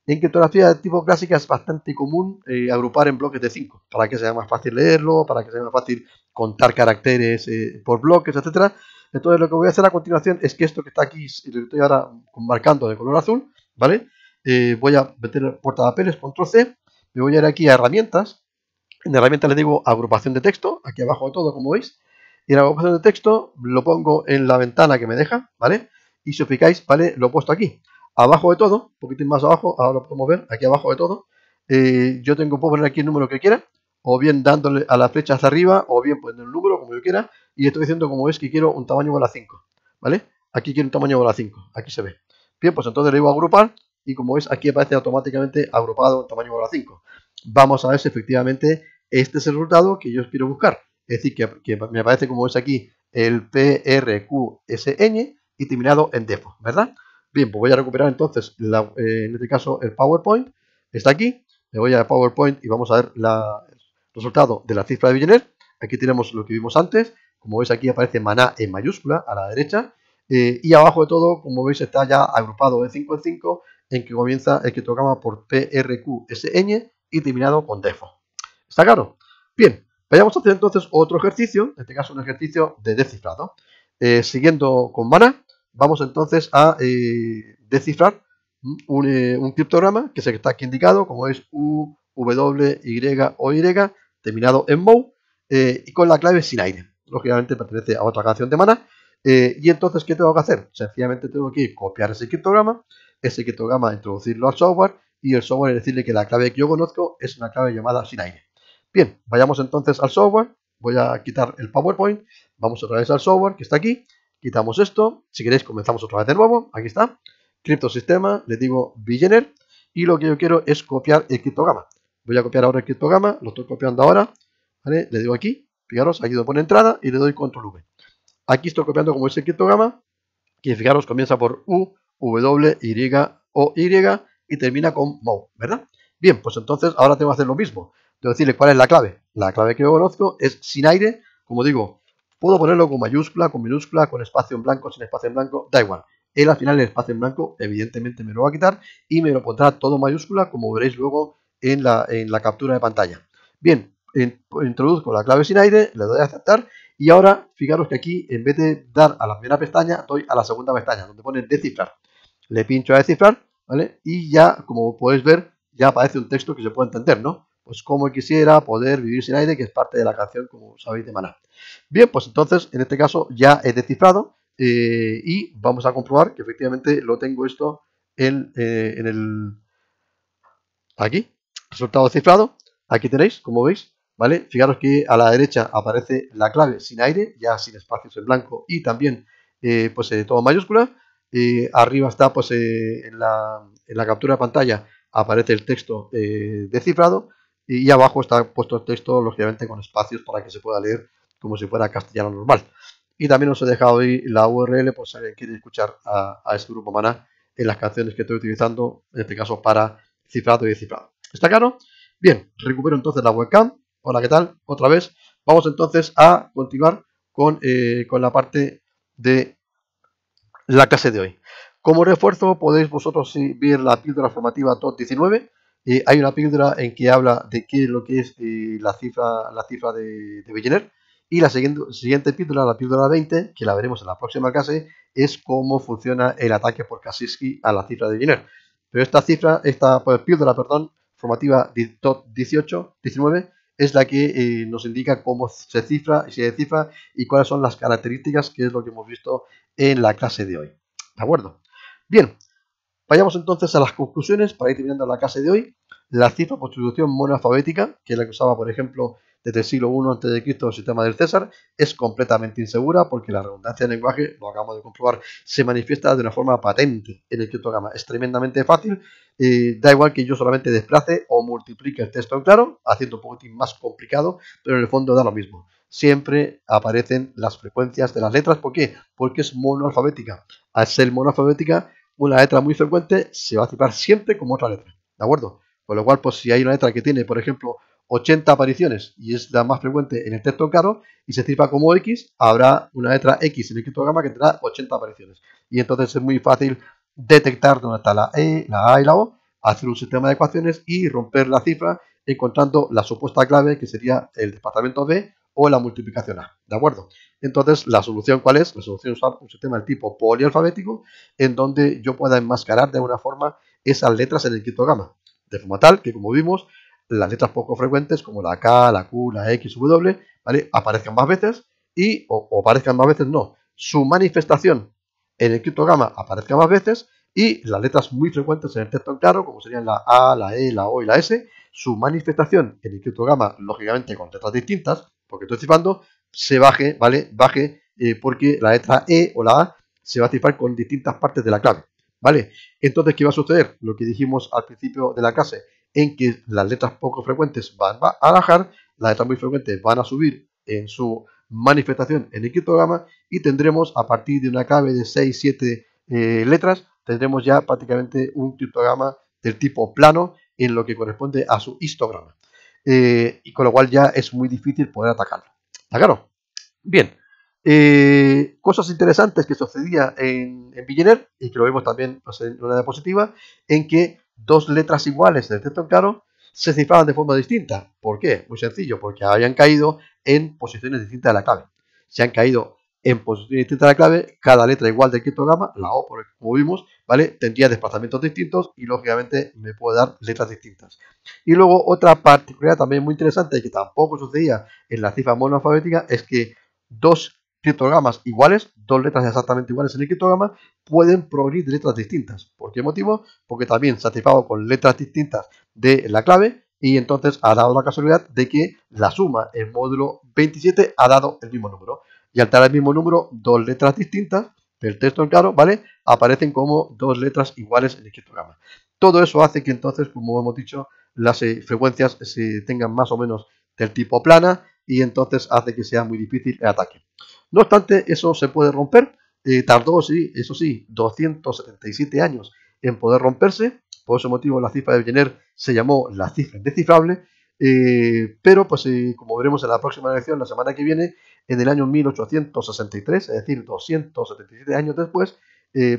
En criptografía de tipo clásica es bastante común agrupar en bloques de 5, para que sea más fácil leerlo, para que sea más fácil contar caracteres por bloques, etcétera. Entonces lo que voy a hacer a continuación es que esto que está aquí, lo que estoy ahora marcando de color azul, ¿vale? Eh, voy a meter portapapeles, control C, me voy a ir aquí a herramientas, en herramientas le digo agrupación de texto, aquí abajo de todo, como veis, y en agrupación de texto lo pongo en la ventana que me deja, ¿vale? Y si os fijáis, ¿vale? Lo he puesto aquí, abajo de todo, un poquitín más abajo, ahora lo podemos ver, aquí abajo de todo, eh, yo tengo, puedo poner aquí el número que quiera, o bien dándole a la flecha hacia arriba, o bien poniendo el número, como yo quiera, y estoy diciendo como es que quiero un tamaño a 5, ¿vale? Aquí quiero un tamaño a 5, aquí se ve. Bien, pues entonces le digo agrupar y como ves aquí aparece automáticamente agrupado un tamaño a 5. Vamos a ver si efectivamente este es el resultado que yo quiero buscar. Es decir, que, me aparece como es aquí el PRQSN y terminado en depo, ¿verdad? Bien, pues voy a recuperar entonces, eh, en este caso, el PowerPoint. Está aquí. Le voy a PowerPoint y vamos a ver el resultado de la cifra de Billionaire Aquí tenemos lo que vimos antes. Como veis aquí aparece maná en mayúscula a la derecha. Eh, y abajo de todo, como veis, está ya agrupado de 5 en 5, en que comienza el criptograma por PRQSN y terminado con DEFO. ¿Está claro? Bien, vayamos a hacer entonces otro ejercicio, en este caso un ejercicio de descifrado. Eh, siguiendo con mana, vamos entonces a eh, descifrar un, criptograma que se que está aquí indicado, como es U, W, Y o Y, terminado en MOU, y con la clave sin aire lógicamente pertenece a otra canción de Mana. Eh, y entonces, ¿qué tengo que hacer? Sencillamente tengo que copiar ese criptograma, ese criptograma introducirlo al software y el software decirle que la clave que yo conozco es una clave llamada sin aire Bien, vayamos entonces al software. Voy a quitar el PowerPoint. Vamos otra vez al software que está aquí. Quitamos esto. Si queréis, comenzamos otra vez de nuevo. Aquí está. Criptosistema. Le digo Billionaire. Y lo que yo quiero es copiar el criptograma. Voy a copiar ahora el criptograma. Lo estoy copiando ahora. ¿Vale? Le digo aquí. Fijaros, aquí pongo pone entrada y le doy control V. Aquí estoy copiando como es el criptograma, que fijaros comienza por U, W, Y, O, Y y termina con MOU, ¿verdad? Bien, pues entonces ahora tengo que hacer lo mismo. Tengo que decirle cuál es la clave. La clave que yo conozco es sin aire, como digo, puedo ponerlo con mayúscula, con minúscula, con espacio en blanco, sin espacio en blanco, da igual. Él al final el espacio en blanco evidentemente me lo va a quitar y me lo pondrá todo mayúscula como veréis luego en la, en la captura de pantalla. Bien, introduzco la clave sin aire, le doy a aceptar y ahora fijaros que aquí en vez de dar a la primera pestaña, doy a la segunda pestaña donde pone descifrar. Le pincho a descifrar, ¿vale? Y ya, como podéis ver, ya aparece un texto que se puede entender, ¿no? Pues como quisiera poder vivir sin aire, que es parte de la canción, como sabéis, de Maná. Bien, pues entonces, en este caso ya he descifrado eh, y vamos a comprobar que efectivamente lo tengo esto en, eh, en el... Aquí, resultado cifrado. Aquí tenéis, como veis, ¿vale? Fijaros que a la derecha aparece la clave sin aire, ya sin espacios en blanco y también eh, pues eh, todo mayúscula. Eh, arriba está pues eh, en la, captura de pantalla aparece el texto descifrado y abajo está puesto el texto lógicamente con espacios para que se pueda leer como si fuera castellano normal. Y también os he dejado ahí la URL por si alguien quiere escuchar a, este grupo maná en las canciones que estoy utilizando, en este caso para cifrado y descifrado. ¿Está claro? Bien, recupero entonces la webcam Hola, ¿qué tal? Otra vez. Vamos entonces a continuar eh, con, la parte de la clase de hoy. Como refuerzo podéis vosotros ver la píldora formativa TOT 19. hay una píldora en que habla de qué es lo que es eh, la cifra la cifra de, de Belliner. Y la siguiente, siguiente píldora, la píldora 20, que la veremos en la próxima clase, es cómo funciona el ataque por Kaczynski a la cifra de Belliner. Pero esta cifra, esta pues, píldora, perdón, formativa TOT 18, 19, es la que eh, nos indica cómo se cifra, y se decifra y cuáles son las características, que es lo que hemos visto en la clase de hoy. ¿De acuerdo? Bien, vayamos entonces a las conclusiones para ir terminando la clase de hoy. La cifra constitución sustitución monoalfabética, que es la que usaba, por ejemplo, desde el siglo I a.C. el sistema del César es completamente insegura porque la redundancia del lenguaje, lo acabamos de comprobar, se manifiesta de una forma patente en el criptograma. Es tremendamente fácil, da igual que yo solamente desplace o multiplique el texto en claro, haciendo un poquitín más complicado, pero en el fondo da lo mismo. Siempre aparecen las frecuencias de las letras. ¿Por qué? Porque es monoalfabética. Al ser monoalfabética, una letra muy frecuente se va a cifrar siempre como otra letra. ¿De acuerdo? Con lo cual, pues si hay una letra que tiene, por ejemplo, 80 apariciones y es la más frecuente en el texto caro y se cifra como X, habrá una letra X en el criptograma que tendrá 80 apariciones. Y entonces es muy fácil detectar dónde está la E, la A y la O, hacer un sistema de ecuaciones y romper la cifra encontrando la supuesta clave que sería el departamento B o la multiplicación A. ¿De acuerdo? Entonces, ¿la solución cuál es? La solución es usar un sistema del tipo polialfabético en donde yo pueda enmascarar de alguna forma esas letras en el criptograma. De forma tal que, como vimos, las letras poco frecuentes como la K, la Q, la X, W, ¿vale? aparezcan más veces y, o, aparezcan más veces, no, su manifestación en el criptograma aparezca más veces y las letras muy frecuentes en el texto claro, como serían la A, la E, la O y la S, su manifestación en el criptograma, lógicamente con letras distintas, porque estoy cifrando, se baje, ¿vale? Baje eh, porque la letra E o la A se va a cifrar con distintas partes de la clave, ¿vale? Entonces, ¿qué va a suceder? Lo que dijimos al principio de la clase, en que las letras poco frecuentes van a bajar, las letras muy frecuentes van a subir en su manifestación en el criptograma y tendremos a partir de una clave de 6-7 eh, letras, tendremos ya prácticamente un criptograma del tipo plano en lo que corresponde a su histograma. Eh, y con lo cual ya es muy difícil poder atacarlo. ¿Está claro? Bien. Eh, cosas interesantes que sucedía en, en y que lo vemos también pues, en una diapositiva, en que dos letras iguales del texto claro se cifraban de forma distinta. ¿Por qué? Muy sencillo, porque habían caído en posiciones distintas de la clave. Se han caído en posiciones distintas de la clave, cada letra igual del criptograma, la O, por como vimos, ¿vale? Tendría desplazamientos distintos y lógicamente me puede dar letras distintas. Y luego otra particularidad también muy interesante que tampoco sucedía en la cifra monoalfabética es que dos criptogramas iguales, dos letras exactamente iguales en el criptograma, pueden provenir de letras distintas. ¿Por qué motivo? Porque también se ha tipado con letras distintas de la clave y entonces ha dado la casualidad de que la suma, en módulo 27, ha dado el mismo número. Y al dar el mismo número, dos letras distintas del texto en claro, ¿vale? Aparecen como dos letras iguales en el criptograma. Todo eso hace que entonces, como hemos dicho, las eh, frecuencias se tengan más o menos del tipo plana y entonces hace que sea muy difícil el ataque. No obstante, eso se puede romper. Eh, tardó, sí, eso sí, 277 años en poder romperse. Por ese motivo la cifra de Jenner se llamó la cifra indecifrable. Eh, pero, pues eh, como veremos en la próxima elección, la semana que viene, en el año 1863, es decir, 277 años después,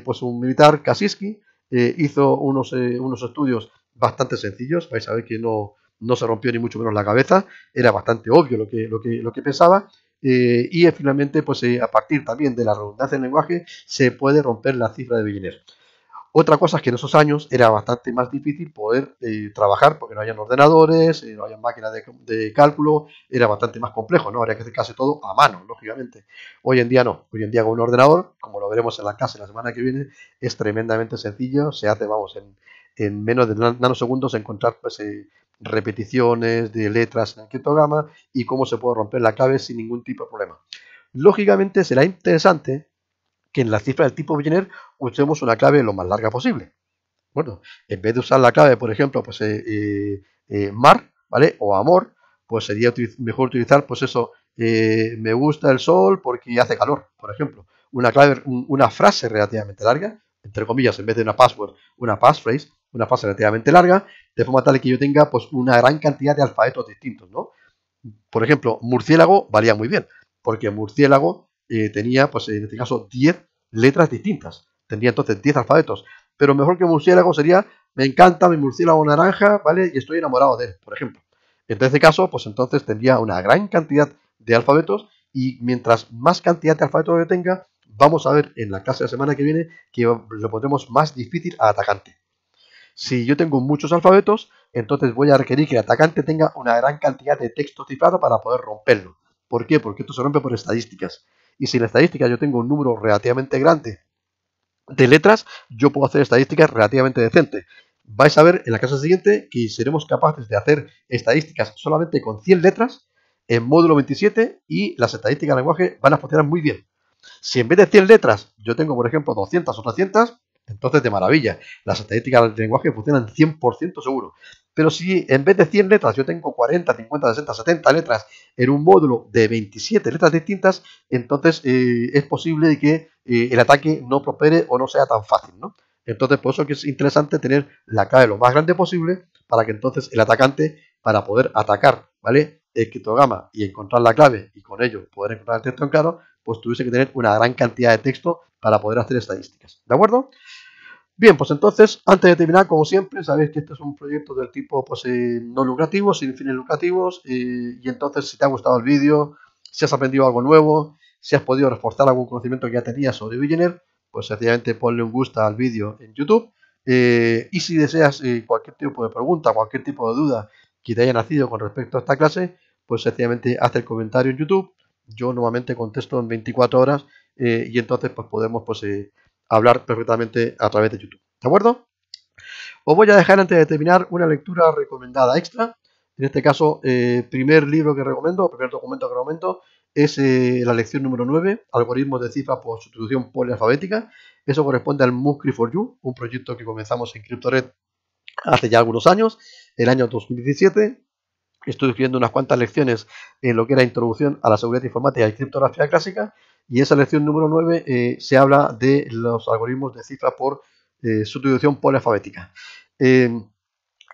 pues un militar, Kaczynski, hizo unos, unos estudios bastante sencillos. Vais a ver que no, se rompió ni mucho menos la cabeza, era bastante obvio lo que, lo que, lo que pensaba, eh, y finalmente, pues eh, a partir también de la redundancia del lenguaje, se puede romper la cifra de Villeneuve. Otra cosa es que en esos años era bastante más difícil poder eh, trabajar porque no hayan ordenadores, no hayan máquinas de, de, cálculo, era bastante más complejo, ¿no? Habría que hacer casi todo a mano, lógicamente. Hoy en día no, hoy en día con un ordenador, como lo veremos en la clase la semana que viene, es tremendamente sencillo, se hace, vamos, en, en menos de nanosegundos encontrar pues, eh, repeticiones de letras en el criptograma y cómo se puede romper la clave sin ningún tipo de problema. Lógicamente será interesante que en la cifra del tipo billionaire usemos una clave lo más larga posible. Bueno, en vez de usar la clave, por ejemplo, pues eh, eh, mar, ¿vale? O amor, pues sería mejor utilizar, pues eso, me gusta el sol porque hace calor, por ejemplo. Una clave, una frase relativamente larga entre comillas, en vez de una password, una passphrase, una frase relativamente larga, de forma tal que yo tenga pues una gran cantidad de alfabetos distintos, ¿no? Por ejemplo, murciélago valía muy bien, porque murciélago eh, tenía, pues en este caso, 10 letras distintas. Tendría entonces 10 alfabetos. Pero mejor que murciélago sería, me encanta mi murciélago naranja, ¿vale? Y estoy enamorado de él, por ejemplo. En este caso, pues entonces tendría una gran cantidad de alfabetos y mientras más cantidad de alfabetos yo tenga, vamos a ver en la clase de la semana que viene que lo pondremos más difícil al atacante. Si yo tengo muchos alfabetos, entonces voy a requerir que el atacante tenga una gran cantidad de texto cifrado para poder romperlo. ¿Por qué? Porque esto se rompe por estadísticas. Y si en la estadística yo tengo un número relativamente grande de letras, yo puedo hacer estadísticas relativamente decentes. Vais a ver en la clase siguiente que seremos capaces de hacer estadísticas solamente con 100 letras en módulo 27 y las estadísticas de lenguaje van a funcionar muy bien. Si en vez de 100 letras yo tengo, por ejemplo, 200 o 300, entonces de maravilla. Las estadísticas del lenguaje funcionan 100% seguro. Pero si en vez de 100 letras yo tengo 40, 50, 60, 70 letras en un módulo de 27 letras distintas, entonces eh, es posible que eh, el ataque no prospere o no sea tan fácil, ¿no? Entonces, por eso que es interesante tener la clave lo más grande posible para que entonces el atacante, para poder atacar, ¿vale? El criptograma y encontrar la clave y con ello poder encontrar el texto en claro, pues tuviese que tener una gran cantidad de texto para poder hacer estadísticas. ¿De acuerdo? Bien, pues entonces, antes de terminar, como siempre, sabéis que este es un proyecto del tipo pues, eh, no lucrativo, sin fines lucrativos, y entonces si te ha gustado el vídeo, si has aprendido algo nuevo, si has podido reforzar algún conocimiento que ya tenías sobre villeneuve, pues sencillamente ponle un gusta al vídeo en YouTube. Eh, y si deseas eh, cualquier tipo de pregunta, cualquier tipo de duda que te haya nacido con respecto a esta clase, pues sencillamente haz el comentario en YouTube yo normalmente contesto en 24 horas eh, y entonces pues podemos pues, eh, hablar perfectamente a través de YouTube. ¿De acuerdo? Os voy a dejar antes de terminar una lectura recomendada extra. En este caso, el eh, primer libro que recomiendo, primer documento que recomiendo, es la lección número 9, Algoritmos de cifras por sustitución polialfabética. Eso corresponde al Muscri for You, un proyecto que comenzamos en CryptoRed hace ya algunos años, el año 2017, Estoy escribiendo unas cuantas lecciones en lo que era introducción a la seguridad informática y criptografía clásica, y esa lección número 9 eh, se habla de los algoritmos de cifra por eh, sustitución polialfabética. Eh,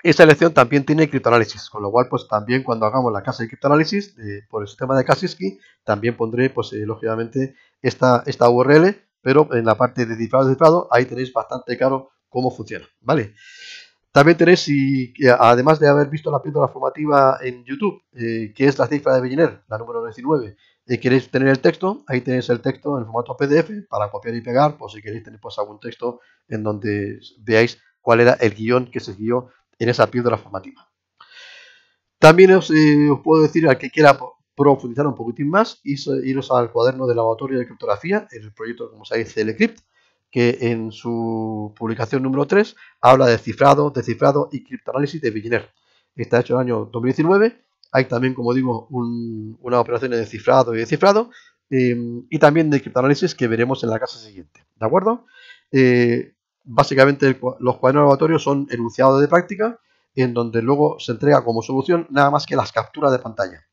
esa lección también tiene criptoanálisis, con lo cual pues también cuando hagamos la clase de criptoanálisis por el sistema de Kaczynski, también pondré pues lógicamente esta, esta URL, pero en la parte de cifrado de cifrado ahí tenéis bastante claro cómo funciona, ¿vale? vale también tenéis, además de haber visto la píldora formativa en YouTube, eh, que es la cifra de Belliner, la número 19, eh, queréis tener el texto, ahí tenéis el texto en formato PDF para copiar y pegar, por si queréis tener pues, algún texto en donde veáis cuál era el guión que se guió en esa píldora formativa. También os, eh, puedo decir al que quiera profundizar un poquitín más, iros al cuaderno de laboratorio de criptografía, en el proyecto, como sabéis, CLCrypt, que en su publicación número 3 habla de cifrado, descifrado y criptoanálisis de Villeneuve. Está hecho en el año 2019. Hay también, como digo, una unas operaciones de cifrado y descifrado. Em, y también de criptoanálisis que veremos en la casa siguiente. ¿De acuerdo? Eh, básicamente los cuadernos laboratorios son enunciados de práctica en donde luego se entrega como solución nada más que las capturas de pantalla.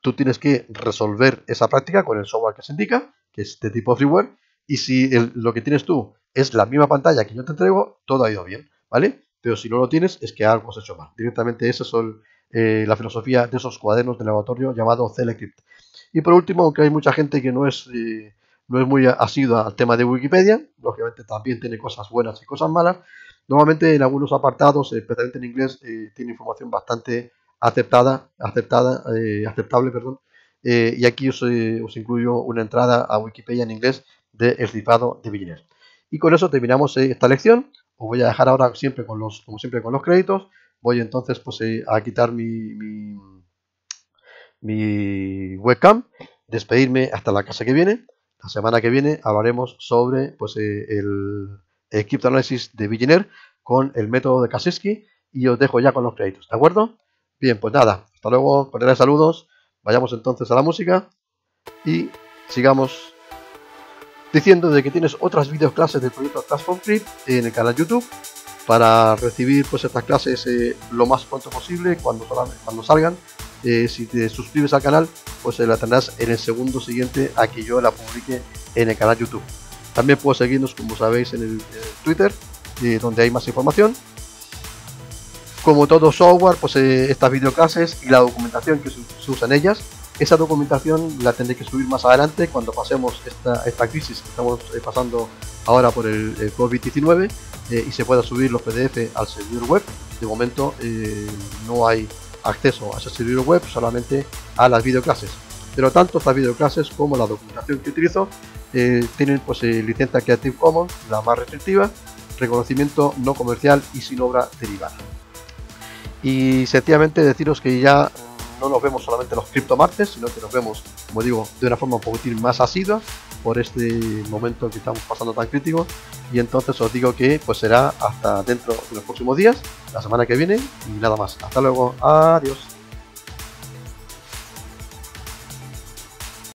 Tú tienes que resolver esa práctica con el software que se indica, que es de tipo freeware, y si lo que tienes tú es la misma pantalla que yo te entrego, todo ha ido bien, ¿vale? Pero si no lo tienes, es que algo has hecho mal. Directamente esa es eh, la filosofía de esos cuadernos de laboratorio llamado Celecrypt. Y por último, aunque hay mucha gente que no es, eh, no es muy asidua al tema de Wikipedia, lógicamente también tiene cosas buenas y cosas malas, normalmente en algunos apartados, especialmente en inglés, eh, tiene información bastante aceptada, aceptada, aceptable, perdón, y aquí os, os, incluyo una entrada a Wikipedia en inglés del de de Villeneuve. Y con eso terminamos eh, esta lección. Os voy a dejar ahora siempre con los, como siempre con los créditos. Voy entonces pues, eh, a quitar mi, mi, webcam, despedirme hasta la casa que viene. La semana que viene hablaremos sobre pues, eh, el criptoanálisis de Villeneuve con el método de Kaczynski y os dejo ya con los créditos, ¿de acuerdo? Bien, pues nada, hasta luego, cordiales saludos, vayamos entonces a la música y sigamos diciendo de que tienes otras videoclases del proyecto Transform Free en el canal YouTube para recibir pues estas clases eh, lo más pronto posible cuando, cuando salgan. Eh, si te suscribes al canal, pues eh, la tendrás en el segundo siguiente a que yo la publique en el canal YouTube. También puedes seguirnos, como sabéis, en el Twitter, donde hay más información. Como todo software, pues estas videoclases y la documentación que se, se usa en ellas esa documentación la tendré que subir más adelante cuando pasemos esta, esta crisis que estamos eh, pasando ahora por el, COVID-19 eh, y se pueda subir los PDF al servidor web. De momento eh, no hay acceso a ese servidor web, solamente a las videoclases. Pero tanto las videoclases como la documentación que utilizo tienen pues, licencia Creative Commons, la más restrictiva, reconocimiento no comercial y sin obra derivada. Y sencillamente deciros que ya no nos vemos solamente los criptomartes, sino que nos vemos, como digo, de una forma un poquitín más asidua por este momento que estamos pasando tan crítico. Y entonces os digo que pues será hasta dentro de los próximos días, la semana que viene, y nada más. Hasta luego, adiós.